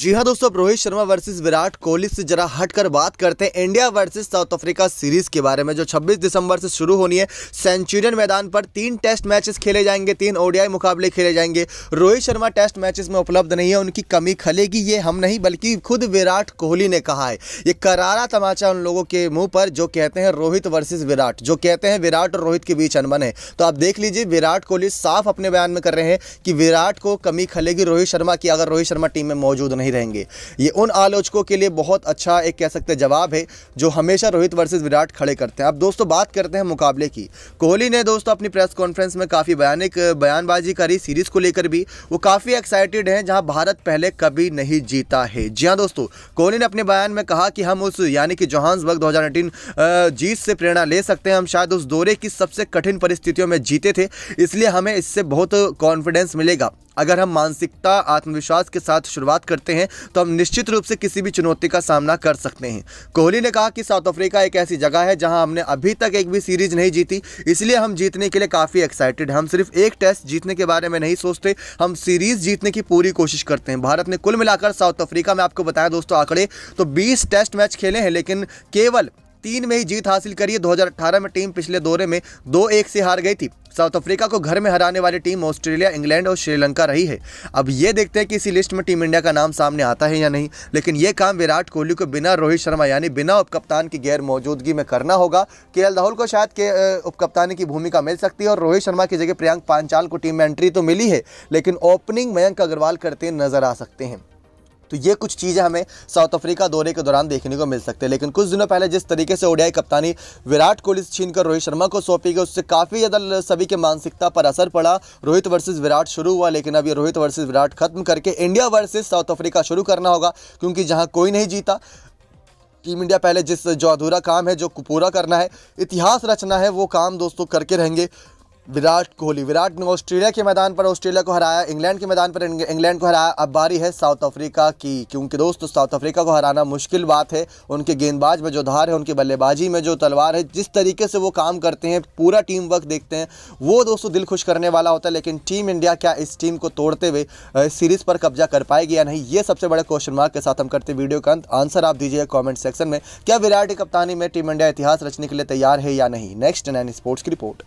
जी हाँ दोस्तों रोहित शर्मा वर्सेस विराट कोहली से जरा हटकर बात करते हैं India versus South Africa series के बारे में जो 26 दिसंबर से शुरू होनी है सेंचुरियन मैदान पर तीन टेस्ट मैचेस खेले जाएंगे तीन ओडीआई मुकाबले खेले जाएंगे रोहित शर्मा टेस्ट मैचेस में उपलब्ध नहीं है उनकी कमी खलेगी ये हम नहीं बल्कि खुद विराट कोहली ने कहा है ये करारा तमाचा उन लोगों के मुंह पर जो कहते हैं रोहित वर्सेज विराट जो कहते हैं विराट और रोहित के बीच अनबन है तो आप देख लीजिए विराट कोहली साफ अपने बयान में कर रहे हैं कि विराट को कमी खलेगी रोहित शर्मा की अगर रोहित शर्मा टीम में मौजूद नहीं नहीं रहेंगे ये उन आलोचकों के लिए बहुत अच्छा एक कह सकते हैं जवाब है जो हमेशा रोहित वर्सेज विराट खड़े करते हैं अब दोस्तों बात करते हैं मुकाबले की कोहली ने दोस्तों अपनी प्रेस कॉन्फ्रेंस में काफ़ी बयानिक बयानबाजी करी सीरीज़ को लेकर भी वो काफ़ी एक्साइटेड हैं जहाँ भारत पहले कभी नहीं जीता है जी हाँ दोस्तों कोहली ने अपने बयान में कहा कि हम उस यानी कि जोहान्सबर्ग 2018 जीत से प्रेरणा ले सकते हैं हम शायद उस दौरे की सबसे कठिन परिस्थितियों में जीते थे इसलिए हमें इससे बहुत कॉन्फिडेंस मिलेगा अगर हम मानसिकता आत्मविश्वास के साथ शुरुआत करते हैं तो हम निश्चित रूप से किसी भी चुनौती का सामना कर सकते हैं कोहली ने कहा कि साउथ अफ्रीका एक ऐसी जगह है जहां हमने अभी तक एक भी सीरीज नहीं जीती इसलिए हम जीतने के लिए काफ़ी एक्साइटेड हम सिर्फ एक टेस्ट जीतने के बारे में नहीं सोचते हम सीरीज जीतने की पूरी कोशिश करते हैं भारत ने कुल मिलाकर साउथ अफ्रीका में आपको बताया दोस्तों आंकड़े तो बीस टेस्ट मैच खेले हैं लेकिन केवल तीन में ही जीत हासिल करी है 2018 में टीम पिछले दौरे में दो एक से हार गई थी साउथ अफ्रीका को घर में हराने वाली टीम ऑस्ट्रेलिया इंग्लैंड और श्रीलंका रही है अब ये देखते हैं कि इसी लिस्ट में टीम इंडिया का नाम सामने आता है या नहीं लेकिन ये काम विराट कोहली को बिना रोहित शर्मा यानी बिना उपकप्तान की गैर मौजूदगी में करना होगा के एल राहुल को शायद के उपकप्तानी की भूमिका मिल सकती है और रोहित शर्मा की जगह प्रियंक पांचाल को टीम में एंट्री तो मिली है लेकिन ओपनिंग मयंक अग्रवाल करते नजर आ सकते हैं तो ये कुछ चीज़ें हमें साउथ अफ्रीका दौरे के दौरान देखने को मिल सकते हैं लेकिन कुछ दिनों पहले जिस तरीके से ओडियाई कप्तानी विराट कोहली से छीन कर रोहित शर्मा को सौंपी गई उससे काफ़ी ज़्यादा सभी के मानसिकता पर असर पड़ा रोहित वर्सेज विराट शुरू हुआ लेकिन अब ये रोहित वर्सेज विराट खत्म करके इंडिया वर्सेज साउथ अफ्रीका शुरू करना होगा क्योंकि जहाँ कोई नहीं जीता टीम इंडिया पहले जिस जो अधूरा काम है जो पूरा करना है इतिहास रचना है वो काम दोस्तों करके रहेंगे विराट कोहली विराट ने ऑस्ट्रेलिया के मैदान पर ऑस्ट्रेलिया को हराया इंग्लैंड के मैदान पर इंग्लैंड को हराया अब बारी है साउथ अफ्रीका की क्योंकि दोस्तों साउथ अफ्रीका को हराना मुश्किल बात है उनके गेंदबाज में जो धार है उनकी बल्लेबाजी में जो तलवार है जिस तरीके से वो काम करते हैं पूरा टीम वर्क देखते हैं वो दोस्तों दिल खुश करने वाला होता है लेकिन टीम इंडिया क्या इस टीम को तोड़ते हुए सीरीज़ पर कब्जा कर पाएगी या नहीं ये सबसे बड़े क्वेश्चन मार्क के साथ हम करते वीडियो का अंत आंसर आप दीजिए कॉमेंट सेक्शन में क्या विराट की कप्तानी में टीम इंडिया इतिहास रचने के लिए तैयार है या नहीं नेक्स्ट नैन स्पोर्ट्स की रिपोर्ट